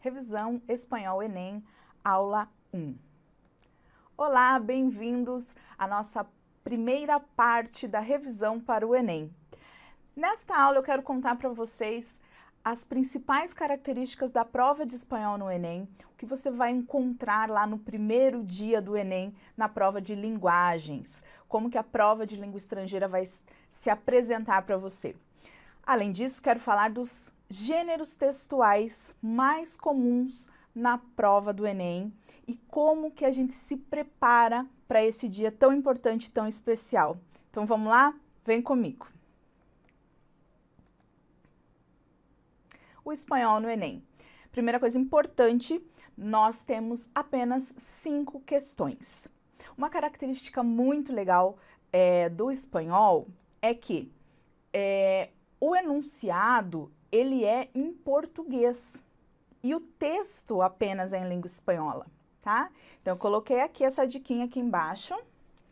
Revisão Espanhol Enem, aula 1. Olá, bem-vindos à nossa primeira parte da revisão para o Enem. Nesta aula eu quero contar para vocês as principais características da prova de espanhol no Enem, o que você vai encontrar lá no primeiro dia do Enem na prova de linguagens, como que a prova de língua estrangeira vai se apresentar para você. Além disso, quero falar dos gêneros textuais mais comuns na prova do Enem e como que a gente se prepara para esse dia tão importante, tão especial. Então vamos lá? Vem comigo. O espanhol no Enem. Primeira coisa importante, nós temos apenas cinco questões. Uma característica muito legal é, do espanhol é que é, o enunciado ele é em português e o texto apenas é em língua espanhola, tá? Então, eu coloquei aqui essa diquinha aqui embaixo,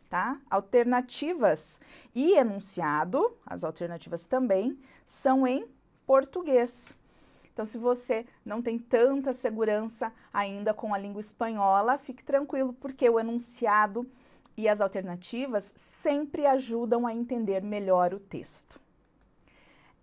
tá? Alternativas e enunciado, as alternativas também, são em português. Então, se você não tem tanta segurança ainda com a língua espanhola, fique tranquilo, porque o enunciado e as alternativas sempre ajudam a entender melhor o texto.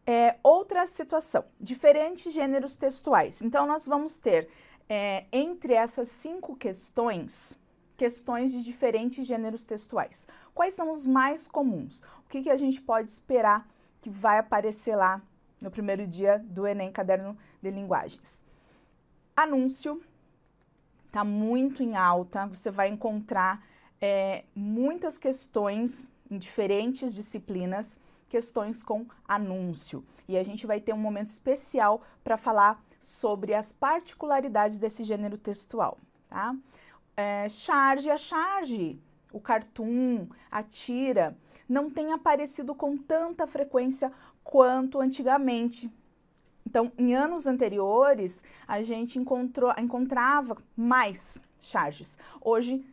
É, outra situação, diferentes gêneros textuais. Então, nós vamos ter é, entre essas cinco questões, questões de diferentes gêneros textuais. Quais são os mais comuns? O que, que a gente pode esperar que vai aparecer lá no primeiro dia do Enem Caderno de Linguagens? Anúncio, está muito em alta, você vai encontrar é, muitas questões em diferentes disciplinas questões com anúncio. E a gente vai ter um momento especial para falar sobre as particularidades desse gênero textual, tá? É, charge a é charge, o cartoon, a tira, não tem aparecido com tanta frequência quanto antigamente. Então, em anos anteriores, a gente encontrou, encontrava mais charges. Hoje,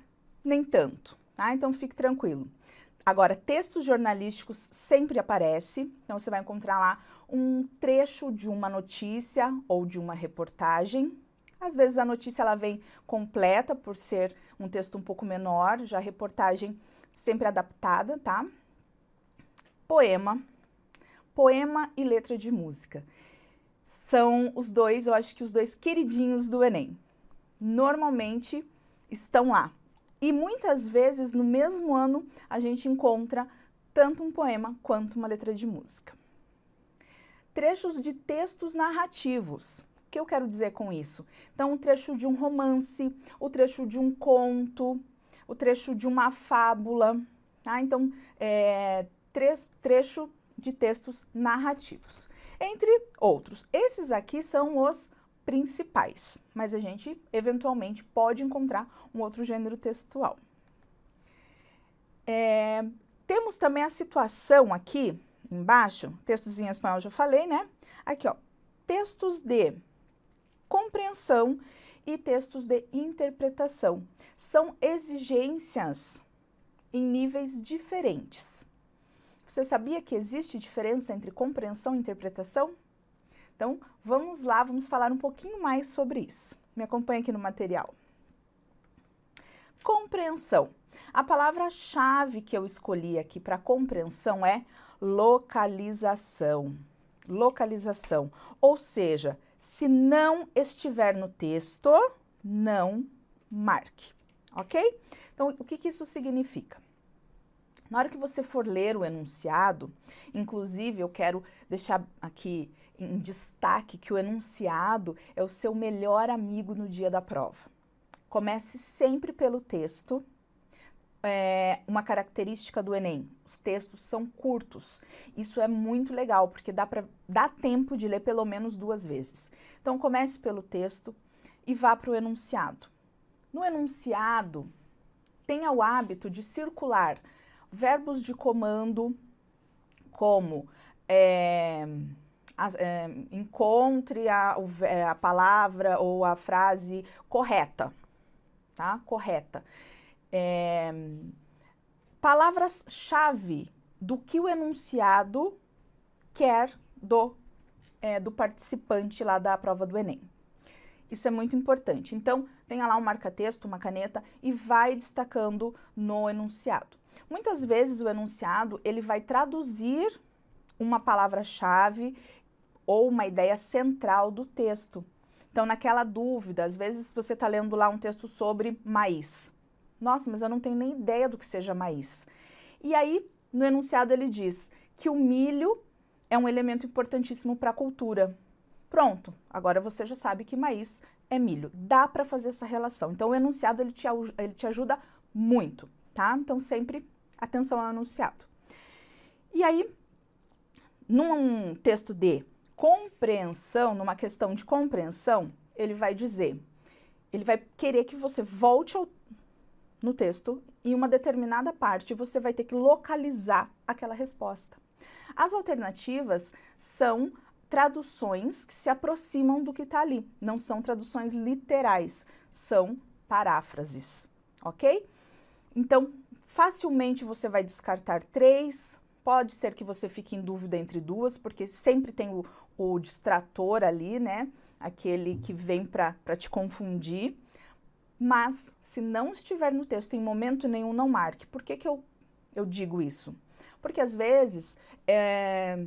nem tanto, tá? Então, fique tranquilo. Agora, textos jornalísticos sempre aparece, então você vai encontrar lá um trecho de uma notícia ou de uma reportagem. Às vezes a notícia ela vem completa por ser um texto um pouco menor, já a reportagem sempre adaptada, tá? Poema, poema e letra de música. São os dois, eu acho que os dois queridinhos do Enem. Normalmente estão lá, e muitas vezes no mesmo ano a gente encontra tanto um poema quanto uma letra de música. Trechos de textos narrativos. O que eu quero dizer com isso? Então, o um trecho de um romance, o trecho de um conto, o trecho de uma fábula, tá? Então, é, trecho de textos narrativos, entre outros. Esses aqui são os principais, mas a gente eventualmente pode encontrar um outro gênero textual. É, temos também a situação aqui embaixo, textos em espanhol já falei, né? Aqui, ó, textos de compreensão e textos de interpretação. São exigências em níveis diferentes. Você sabia que existe diferença entre compreensão e interpretação? Então, vamos lá, vamos falar um pouquinho mais sobre isso. Me acompanha aqui no material. Compreensão. A palavra-chave que eu escolhi aqui para compreensão é localização. Localização, ou seja, se não estiver no texto, não marque, ok? Então, o que, que isso significa? Na hora que você for ler o enunciado, inclusive eu quero deixar aqui em destaque que o enunciado é o seu melhor amigo no dia da prova. Comece sempre pelo texto. É uma característica do Enem, os textos são curtos. Isso é muito legal, porque dá, pra, dá tempo de ler pelo menos duas vezes. Então, comece pelo texto e vá para o enunciado. No enunciado, tenha o hábito de circular verbos de comando como é, é, encontre a, eh, a palavra ou a frase correta, tá? Correta. É, Palavras-chave do que o enunciado quer do, é, do participante lá da prova do Enem. Isso é muito importante. Então, tenha lá um marca-texto, uma caneta e vai destacando no enunciado. Muitas vezes o enunciado, ele vai traduzir uma palavra-chave, ou uma ideia central do texto. Então, naquela dúvida, às vezes você está lendo lá um texto sobre maiz. Nossa, mas eu não tenho nem ideia do que seja maiz. E aí, no enunciado, ele diz que o milho é um elemento importantíssimo para a cultura. Pronto, agora você já sabe que maiz é milho. Dá para fazer essa relação. Então, o enunciado ele te, ele te ajuda muito, tá? Então, sempre atenção ao enunciado. E aí, num texto de compreensão, numa questão de compreensão, ele vai dizer, ele vai querer que você volte ao, no texto em uma determinada parte, você vai ter que localizar aquela resposta. As alternativas são traduções que se aproximam do que está ali, não são traduções literais, são paráfrases, ok? Então, facilmente você vai descartar três, pode ser que você fique em dúvida entre duas, porque sempre tem o, o distrator ali, né? Aquele que vem para te confundir. Mas, se não estiver no texto, em momento nenhum, não marque. Por que, que eu, eu digo isso? Porque às vezes é,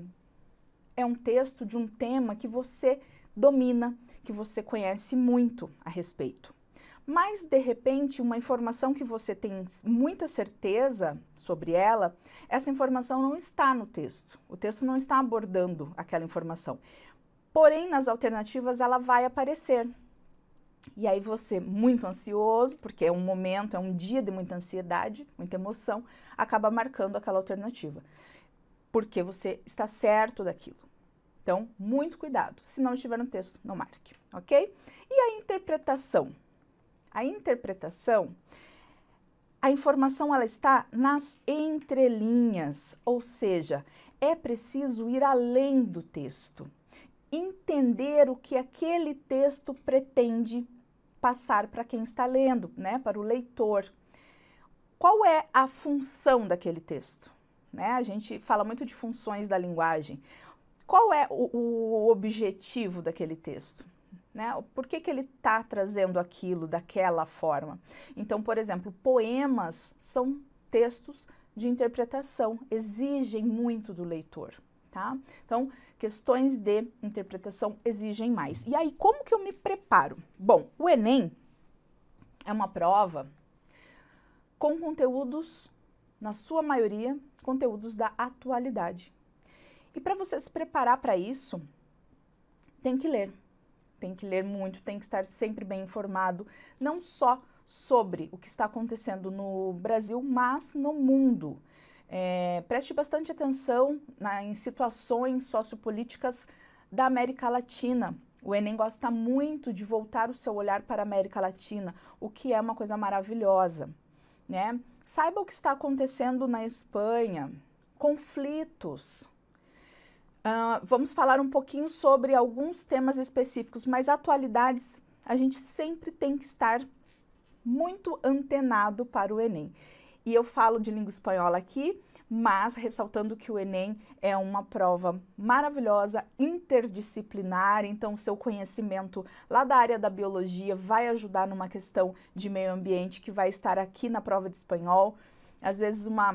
é um texto de um tema que você domina, que você conhece muito a respeito. Mas, de repente, uma informação que você tem muita certeza sobre ela, essa informação não está no texto. O texto não está abordando aquela informação. Porém, nas alternativas, ela vai aparecer. E aí você, muito ansioso, porque é um momento, é um dia de muita ansiedade, muita emoção, acaba marcando aquela alternativa. Porque você está certo daquilo. Então, muito cuidado. Se não estiver no texto, não marque, ok? E a interpretação? A interpretação, a informação ela está nas entrelinhas, ou seja, é preciso ir além do texto, entender o que aquele texto pretende passar para quem está lendo, né, para o leitor. Qual é a função daquele texto? Né? A gente fala muito de funções da linguagem. Qual é o, o objetivo daquele texto? Né? Por que, que ele está trazendo aquilo daquela forma? Então, por exemplo, poemas são textos de interpretação, exigem muito do leitor. Tá? Então, questões de interpretação exigem mais. E aí, como que eu me preparo? Bom, o Enem é uma prova com conteúdos, na sua maioria, conteúdos da atualidade. E para você se preparar para isso, tem que ler. Tem que ler muito, tem que estar sempre bem informado, não só sobre o que está acontecendo no Brasil, mas no mundo. É, preste bastante atenção na, em situações sociopolíticas da América Latina. O Enem gosta muito de voltar o seu olhar para a América Latina, o que é uma coisa maravilhosa. Né? Saiba o que está acontecendo na Espanha, conflitos, Uh, vamos falar um pouquinho sobre alguns temas específicos, mas atualidades a gente sempre tem que estar muito antenado para o Enem. E eu falo de língua espanhola aqui, mas ressaltando que o Enem é uma prova maravilhosa, interdisciplinar, então o seu conhecimento lá da área da biologia vai ajudar numa questão de meio ambiente que vai estar aqui na prova de espanhol. Às vezes uma,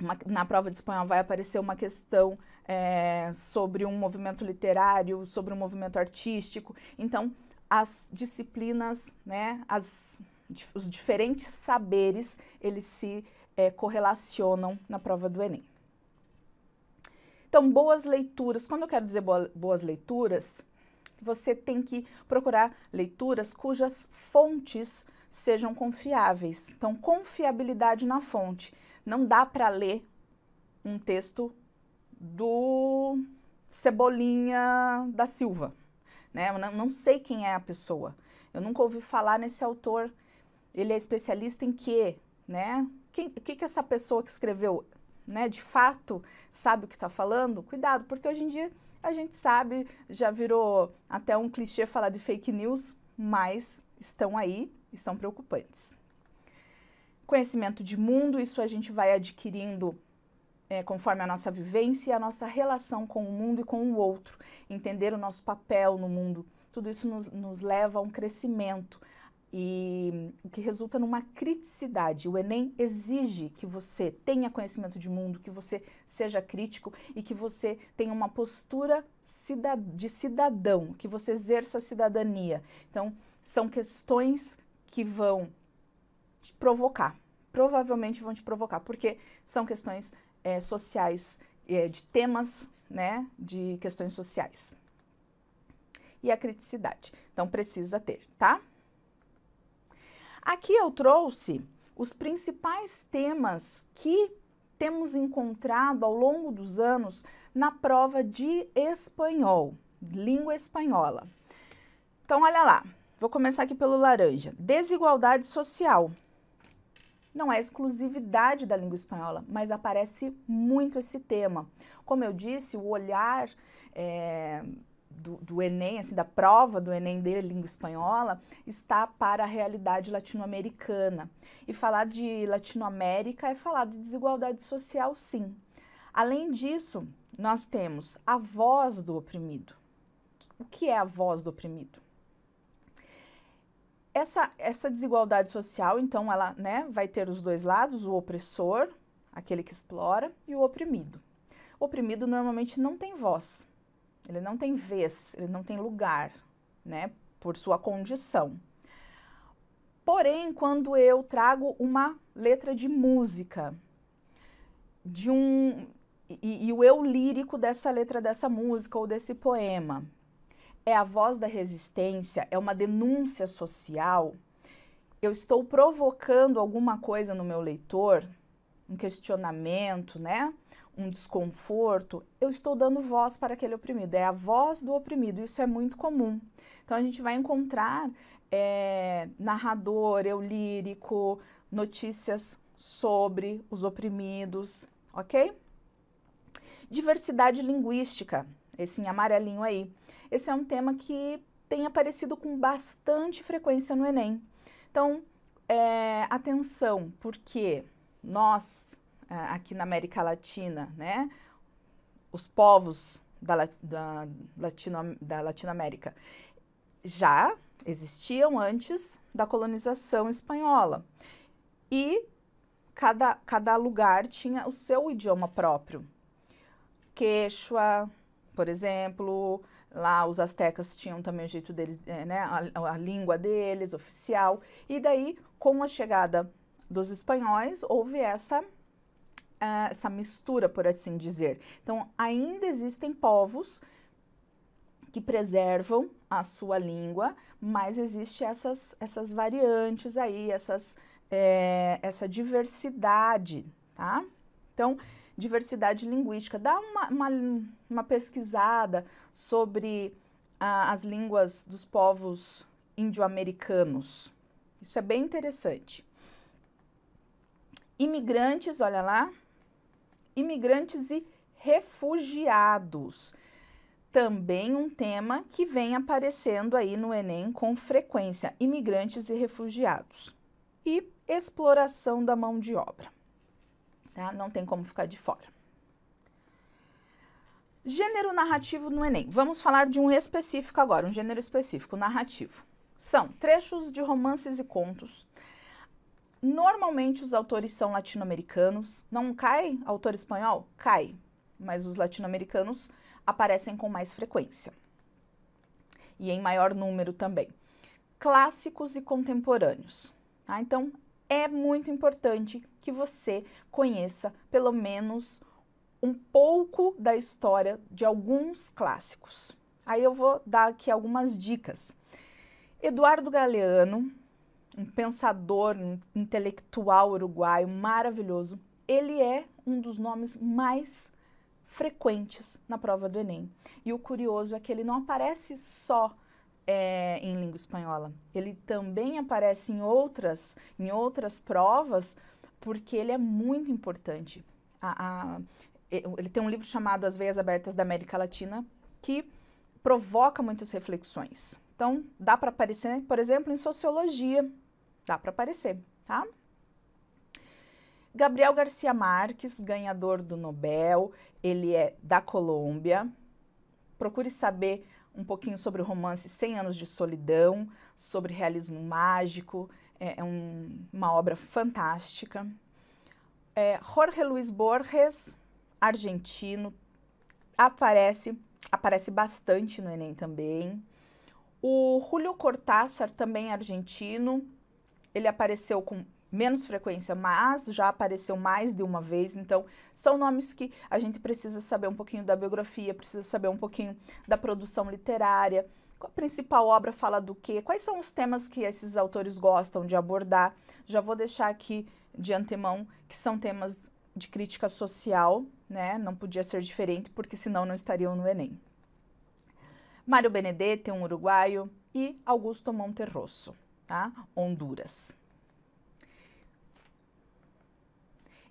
uma na prova de espanhol vai aparecer uma questão é, sobre um movimento literário, sobre um movimento artístico. Então, as disciplinas, né, as, os diferentes saberes, eles se é, correlacionam na prova do Enem. Então, boas leituras. Quando eu quero dizer boas leituras, você tem que procurar leituras cujas fontes sejam confiáveis. Então, confiabilidade na fonte. Não dá para ler um texto do Cebolinha da Silva. Né? Eu não sei quem é a pessoa. Eu nunca ouvi falar nesse autor. Ele é especialista em quê? Né? Quem, que, que essa pessoa que escreveu né, de fato sabe o que está falando? Cuidado, porque hoje em dia a gente sabe, já virou até um clichê falar de fake news, mas estão aí e são preocupantes. Conhecimento de mundo, isso a gente vai adquirindo é, conforme a nossa vivência e a nossa relação com o mundo e com o outro, entender o nosso papel no mundo. Tudo isso nos, nos leva a um crescimento e o que resulta numa criticidade. O Enem exige que você tenha conhecimento de mundo, que você seja crítico e que você tenha uma postura de cidadão, que você exerça a cidadania. Então, são questões que vão te provocar, provavelmente vão te provocar, porque são questões é, sociais, é, de temas, né, de questões sociais. E a criticidade. Então, precisa ter, tá? Aqui eu trouxe os principais temas que temos encontrado ao longo dos anos na prova de espanhol, língua espanhola. Então, olha lá, vou começar aqui pelo laranja. Desigualdade social. Não é exclusividade da língua espanhola, mas aparece muito esse tema. Como eu disse, o olhar é, do, do, Enem, assim, da prova do Enem de língua espanhola, está para a realidade latino-americana. E falar de Latinoamérica é falar de desigualdade social, sim. Além disso, nós temos a voz do oprimido. O que é a voz do oprimido? Essa, essa desigualdade social, então, ela né, vai ter os dois lados, o opressor, aquele que explora, e o oprimido. O oprimido normalmente não tem voz, ele não tem vez, ele não tem lugar, né, por sua condição. Porém, quando eu trago uma letra de música, de um e, e, o eu lírico dessa letra dessa música ou desse poema, é a voz da resistência, é uma denúncia social, eu estou provocando alguma coisa no meu leitor, um questionamento, né? Um desconforto, eu estou dando voz para aquele oprimido. É a voz do oprimido, isso é muito comum. Então a gente vai encontrar é, narrador, eu lírico, notícias sobre os oprimidos, ok? Diversidade linguística esse em amarelinho aí. Esse é um tema que tem aparecido com bastante frequência no Enem. Então, é, atenção, porque nós, é, aqui na América Latina, né, os povos da, da, Latino, da Latinoamérica já existiam antes da colonização espanhola. E cada, cada lugar tinha o seu idioma próprio. Quechua, por exemplo. Lá os astecas tinham também o jeito deles, eh, né, a, a língua deles, oficial. E daí, com a chegada dos espanhóis, houve essa eh, essa mistura, por assim dizer. Então, ainda existem povos que preservam a sua língua, mas existe essas, essas variantes aí, essas, é, essa diversidade, tá? Então, diversidade linguística. Dá uma, uma, uma pesquisada sobre ah, as línguas dos povos indio americanos Isso é bem interessante. Imigrantes, olha lá. Imigrantes e refugiados. Também um tema que vem aparecendo aí no Enem com frequência: imigrantes e refugiados. E exploração da mão de obra tá? Não tem como ficar de fora. Gênero narrativo no Enem. Vamos falar de um específico agora, um gênero específico, narrativo. São trechos de romances e contos. Normalmente os autores são latino-americanos. Não cai autor espanhol? Cai, mas os latino-americanos aparecem com mais frequência e em maior número também. Clássicos e contemporâneos. Tá? Então, é muito importante que você conheça pelo menos um pouco da história de alguns clássicos. Aí eu vou dar aqui algumas dicas. Eduardo Galeano, um pensador, um intelectual uruguaio maravilhoso, ele é um dos nomes mais frequentes na prova do Enem. E o curioso é que ele não aparece só é, em língua espanhola. Ele também aparece em outras, em outras provas, porque ele é muito importante. A, a, ele tem um livro chamado As Veias Abertas da América Latina, que provoca muitas reflexões. Então, dá para aparecer, por exemplo, em sociologia, dá para aparecer, tá? Gabriel Garcia Marques, ganhador do Nobel, ele é da Colômbia. Procure saber um pouquinho sobre o romance 100 Anos de Solidão, sobre realismo mágico, é, é um, uma obra fantástica. É, Jorge Luiz Borges, argentino, aparece, aparece bastante no Enem também. O Julio Cortázar, também argentino, ele apareceu com menos frequência, mas já apareceu mais de uma vez, então são nomes que a gente precisa saber um pouquinho da biografia, precisa saber um pouquinho da produção literária, qual a principal obra fala do quê, quais são os temas que esses autores gostam de abordar. Já vou deixar aqui de antemão que são temas de crítica social, né? Não podia ser diferente, porque senão não estariam no Enem. Mário Benedetti, é um uruguaio, e Augusto Monterrosso, tá? Honduras.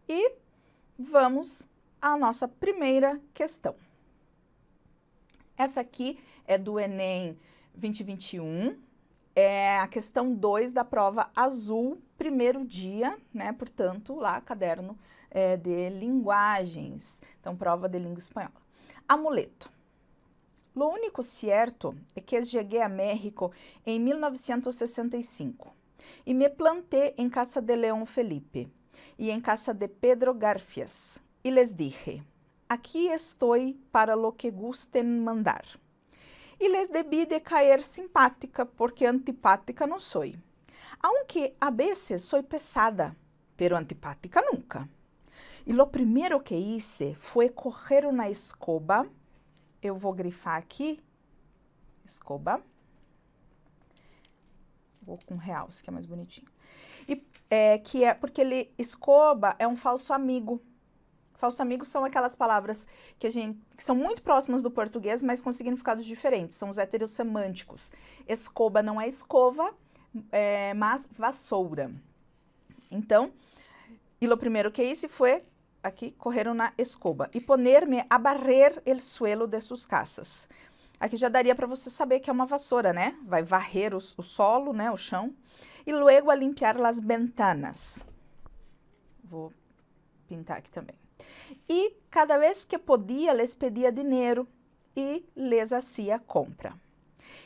E vamos à nossa primeira questão. Essa aqui é do Enem 2021, é a questão 2 da prova azul, primeiro dia, né? Portanto, lá, caderno é, de linguagens. Então, prova de língua espanhola. Amuleto. Lo único certo é que cheguei a México em 1965 e me plantei em Casa de Leão Felipe e em casa de Pedro Garfias. E les dije, aqui estou para lo que gusten mandar. E les debi de cair simpática, porque antipática não sou. Aunque a veces sou pesada, pero antipática nunca. E lo primeiro que hice foi correr uma escoba. Eu vou grifar aqui, escoba. Vou com real, que é mais bonitinho. E é, que é porque ele escoba é um falso amigo. Falso amigo são aquelas palavras que a gente que são muito próximas do português, mas com significados diferentes. São os héteros semânticos. Escoba não é escova, é, mas vassoura. Então, e o primeiro que isso foi aqui correram na escoba e poner-me a barrer el suelo de sus casas. Aqui já daria para você saber que é uma vassoura, né? Vai varrer o, o solo, né? O chão. E luego a limpiar las ventanas. Vou pintar aqui também. E cada vez que podia, les pedia dinheiro e les hacía compra.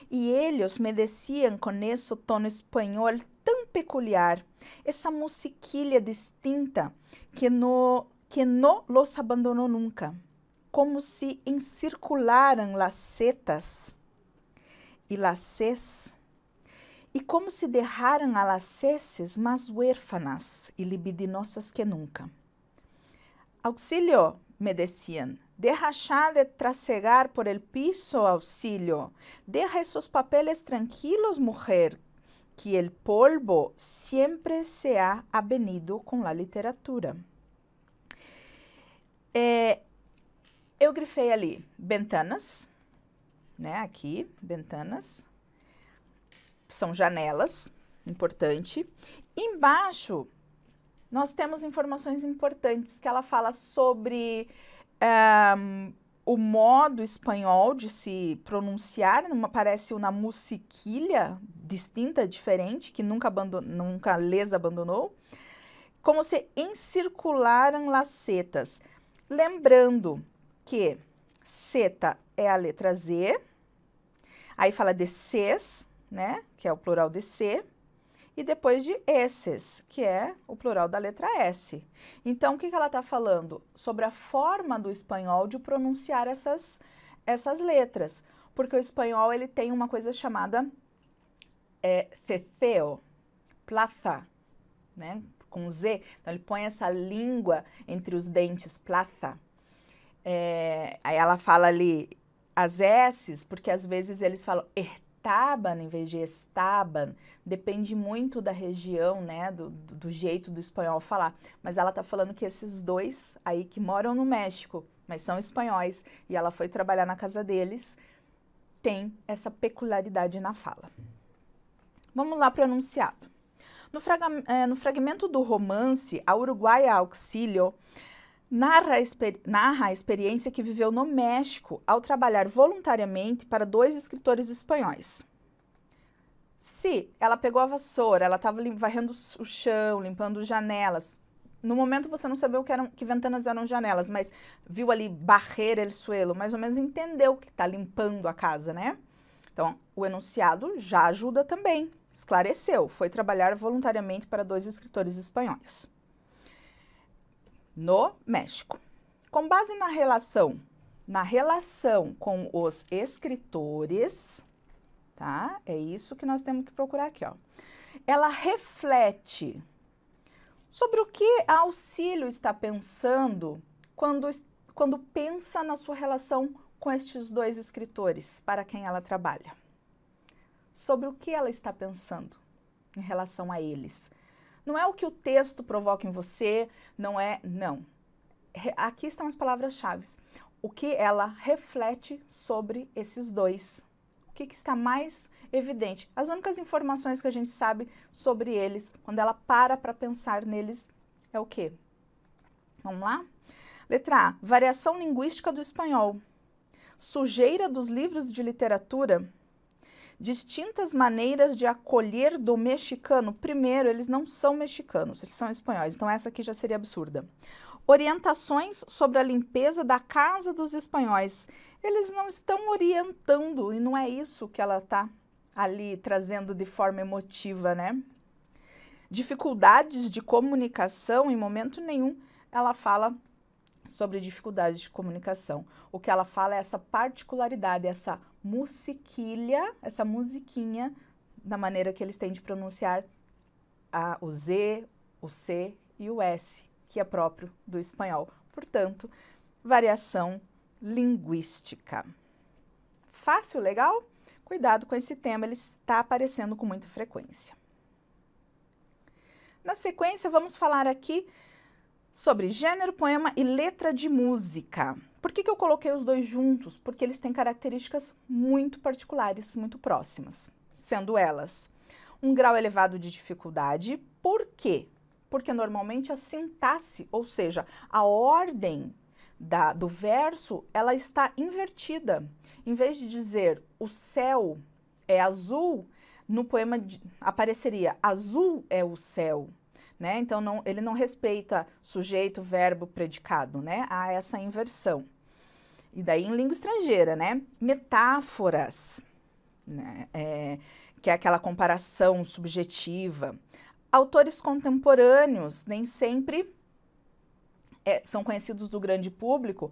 E eles me deciam com esse tom espanhol tão peculiar, essa musiquilha distinta que no que não los abandonou nunca como se encircularam lacetas e lacês, e como se derraram a laceses mais huérfanas e libidinosas que nunca. Auxílio, me decían, Deja de trasegar por el piso, auxilio. Deja esos papeles tranquilos, mulher que el polvo sempre se ha avenido com la literatura. Eh, eu grifei ali Bentanas, né? Aqui, Bentanas. São janelas, importante. Embaixo, nós temos informações importantes que ela fala sobre um, o modo espanhol de se pronunciar, numa, parece uma musiquilha distinta, diferente, que nunca, abandon, nunca les abandonou, como se encircularam lacetas, Lembrando que seta é a letra Z, aí fala de ses, né, que é o plural de C, e depois de esses, que é o plural da letra S. Então, o que, que ela está falando? Sobre a forma do espanhol de pronunciar essas, essas letras, porque o espanhol ele tem uma coisa chamada é, ceceo, plaza, né, com Z, então ele põe essa língua entre os dentes, plaza. É, aí ela fala ali as S's, porque às vezes eles falam Ertaban em vez de Estaban, depende muito da região, né, do, do jeito do espanhol falar. Mas ela tá falando que esses dois aí que moram no México, mas são espanhóis, e ela foi trabalhar na casa deles, tem essa peculiaridade na fala. Vamos lá para o enunciado. No, é, no fragmento do romance, a Uruguaia Auxílio narra a, narra a experiência que viveu no México ao trabalhar voluntariamente para dois escritores espanhóis. Se ela pegou a vassoura, ela estava varrendo o chão, limpando janelas. No momento você não sabia o que, eram, que ventanas eram janelas, mas viu ali barrer el suelo, mais ou menos entendeu que está limpando a casa, né? Então, o enunciado já ajuda também. Esclareceu, foi trabalhar voluntariamente para dois escritores espanhóis no México. Com base na relação, na relação com os escritores, tá? É isso que nós temos que procurar aqui, ó. Ela reflete sobre o que a auxílio está pensando quando, quando pensa na sua relação com estes dois escritores para quem ela trabalha. Sobre o que ela está pensando em relação a eles, não é o que o texto provoca em você, não é, não. Re, aqui estão as palavras-chave. O que ela reflete sobre esses dois. O que, que está mais evidente? As únicas informações que a gente sabe sobre eles, quando ela para para pensar neles, é o quê? Vamos lá? Letra A. Variação linguística do espanhol. Sujeira dos livros de literatura distintas maneiras de acolher do mexicano. Primeiro, eles não são mexicanos, eles são espanhóis, então essa aqui já seria absurda. Orientações sobre a limpeza da casa dos espanhóis. Eles não estão orientando e não é isso que ela está ali trazendo de forma emotiva, né? Dificuldades de comunicação, em momento nenhum ela fala sobre dificuldades de comunicação. O que ela fala é essa particularidade, essa musiquilha, essa musiquinha, da maneira que eles têm de pronunciar a, o Z, o C e o S, que é próprio do espanhol. Portanto, variação linguística. Fácil, legal? Cuidado com esse tema, ele está aparecendo com muita frequência. Na sequência, vamos falar aqui sobre gênero, poema e letra de música. Por que, que eu coloquei os dois juntos? Porque eles têm características muito particulares, muito próximas, sendo elas um grau elevado de dificuldade. Por quê? Porque normalmente a sintaxe, ou seja, a ordem da, do verso, ela está invertida. Em vez de dizer o céu é azul, no poema de, apareceria azul é o céu né? Então, não, ele não respeita sujeito, verbo, predicado, né? Há essa inversão. E daí em língua estrangeira, né? Metáforas, né? É, que é aquela comparação subjetiva. Autores contemporâneos nem sempre é, são conhecidos do grande público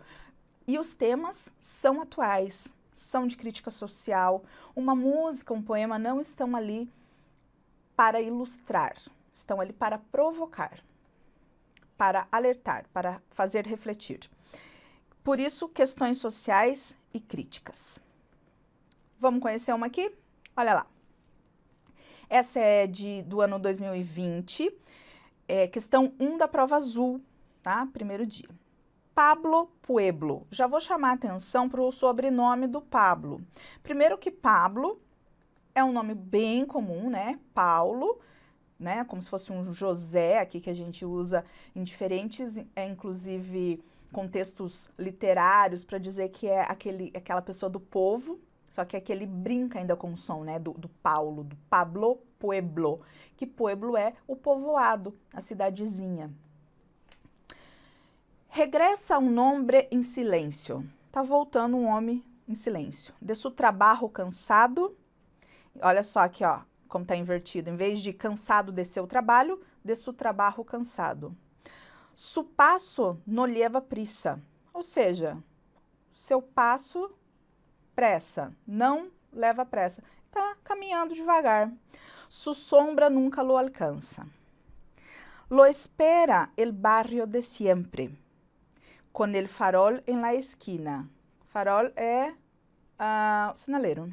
e os temas são atuais, são de crítica social. Uma música, um poema não estão ali para ilustrar, Estão ali para provocar, para alertar, para fazer refletir. Por isso, questões sociais e críticas. Vamos conhecer uma aqui? Olha lá. Essa é de, do ano 2020, é, questão 1 da prova azul, tá? Primeiro dia. Pablo Pueblo. Já vou chamar a atenção para o sobrenome do Pablo. Primeiro que Pablo é um nome bem comum, né? Paulo né? Como se fosse um José aqui que a gente usa em diferentes, é, inclusive, contextos literários para dizer que é aquele, aquela pessoa do povo, só que aquele é brinca ainda com o som, né? Do, do Paulo, do Pablo Pueblo, que Pueblo é o povoado, a cidadezinha. Regressa um homem em silêncio. Tá voltando um homem em silêncio. De seu trabalho cansado. Olha só aqui, ó como está invertido, em vez de cansado de seu trabalho, de seu trabalho cansado. Su passo não leva pressa, ou seja, seu passo pressa, não leva pressa. Está caminhando devagar. Su sombra nunca lo alcança. Lo espera el barrio de siempre, con el farol en la esquina. Farol é uh, sinaleiro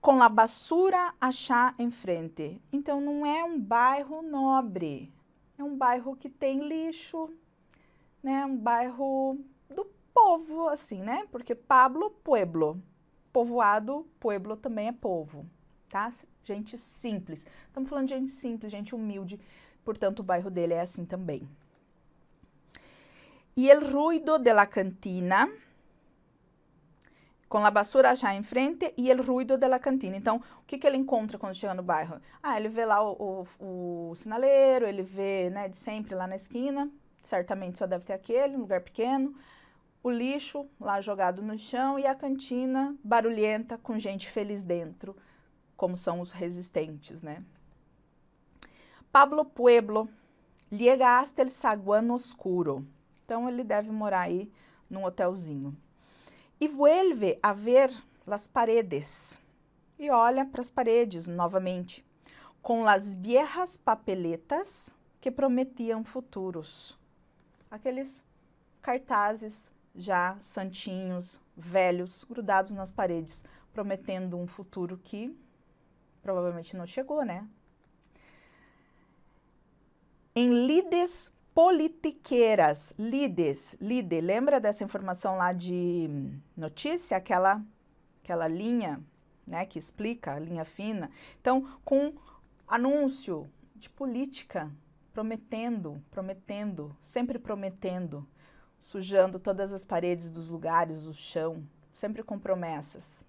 com a basura achar em frente. Então não é um bairro nobre, é um bairro que tem lixo, né? Um bairro do povo, assim, né? Porque Pablo, pueblo, povoado, pueblo também é povo, tá? Gente simples. Estamos falando de gente simples, gente humilde. Portanto, o bairro dele é assim também. E el ruido de la cantina com a basura já em frente e o ruído da cantina. Então, o que, que ele encontra quando chega no bairro? Ah, ele vê lá o, o, o sinaleiro, ele vê né, de sempre lá na esquina, certamente só deve ter aquele, um lugar pequeno, o lixo lá jogado no chão e a cantina barulhenta com gente feliz dentro, como são os resistentes, né? Pablo Pueblo liga hasta el saguán oscuro. Então, ele deve morar aí num hotelzinho e vuelve a ver las paredes. E olha para as paredes novamente, com las viejas papeletas que prometiam futuros. Aqueles cartazes já santinhos, velhos, grudados nas paredes, prometendo um futuro que provavelmente não chegou, né? Em lides politiqueiras, lides, líder. Lembra dessa informação lá de notícia, aquela, aquela linha, né, que explica a linha fina? Então, com anúncio de política, prometendo, prometendo, sempre prometendo, sujando todas as paredes dos lugares, o chão, sempre com promessas.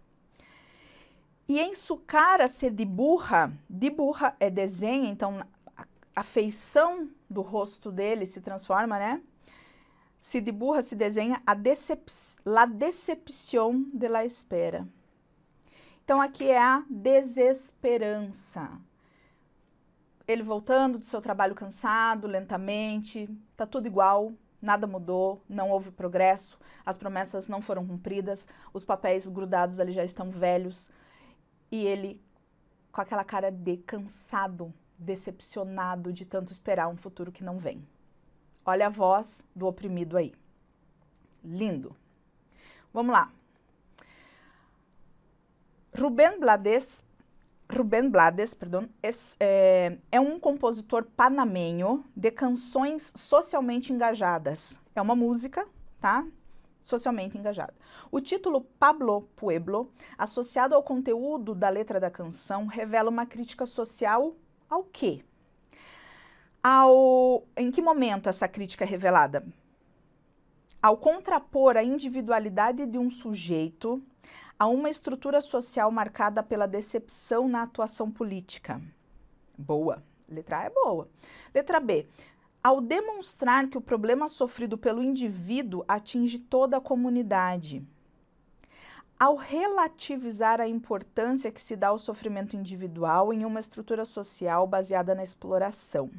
E em a sede de burra, de burra é desenho, então a feição do rosto dele se transforma, né? Se de burra se desenha a decep la decepção de la espera. Então, aqui é a desesperança. Ele voltando do seu trabalho cansado, lentamente, tá tudo igual, nada mudou, não houve progresso, as promessas não foram cumpridas, os papéis grudados ali já estão velhos e ele com aquela cara de cansado, decepcionado de tanto esperar um futuro que não vem. Olha a voz do oprimido aí. Lindo. Vamos lá. Rubén Blades, Ruben Blades, perdão, é, é um compositor panamenho de canções socialmente engajadas. É uma música, tá? socialmente engajada. O título Pablo Pueblo, associado ao conteúdo da letra da canção, revela uma crítica social ao quê? Ao em que momento essa crítica é revelada? Ao contrapor a individualidade de um sujeito a uma estrutura social marcada pela decepção na atuação política. Boa. Letra A é boa. Letra B. Ao demonstrar que o problema sofrido pelo indivíduo atinge toda a comunidade ao relativizar a importância que se dá ao sofrimento individual em uma estrutura social baseada na exploração.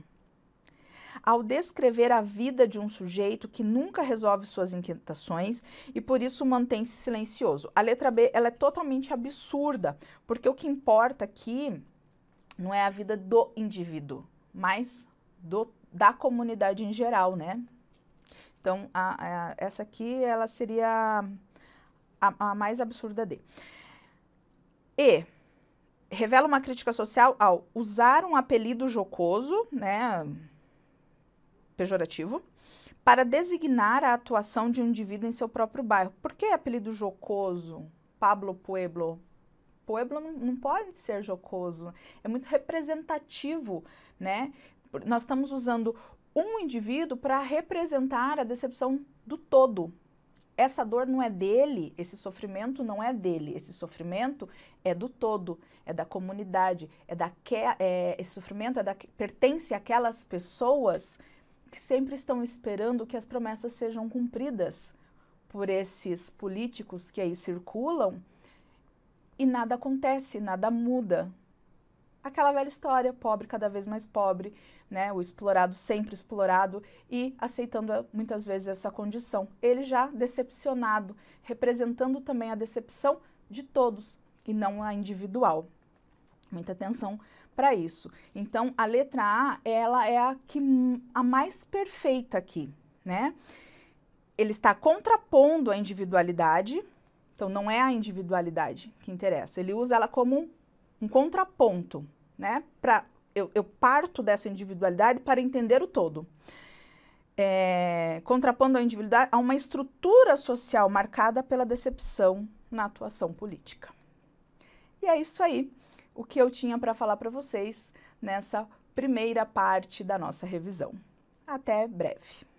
Ao descrever a vida de um sujeito que nunca resolve suas inquietações e por isso mantém-se silencioso. A letra B ela é totalmente absurda, porque o que importa aqui não é a vida do indivíduo, mas do, da comunidade em geral, né? Então, a, a, essa aqui ela seria a, a mais absurda dele. E revela uma crítica social ao usar um apelido jocoso, né, pejorativo, para designar a atuação de um indivíduo em seu próprio bairro. Por que apelido jocoso? Pablo Pueblo. Pueblo não, não pode ser jocoso, é muito representativo, né? Nós estamos usando um indivíduo para representar a decepção do todo, essa dor não é dele, esse sofrimento não é dele, esse sofrimento é do todo, é da comunidade, é da que, é, esse sofrimento é da, pertence àquelas pessoas que sempre estão esperando que as promessas sejam cumpridas por esses políticos que aí circulam e nada acontece, nada muda, aquela velha história, pobre cada vez mais pobre, né? O explorado sempre explorado e aceitando eh, muitas vezes essa condição. Ele já decepcionado, representando também a decepção de todos e não a individual. Muita atenção para isso. Então, a letra A, ela é a que hum, a mais perfeita aqui, né? Ele está contrapondo a individualidade, então não é a individualidade que interessa. Ele usa ela como um contraponto, né? Pra, eu, eu parto dessa individualidade para entender o todo. É, contrapondo a individualidade a uma estrutura social marcada pela decepção na atuação política. E é isso aí o que eu tinha para falar para vocês nessa primeira parte da nossa revisão. Até breve.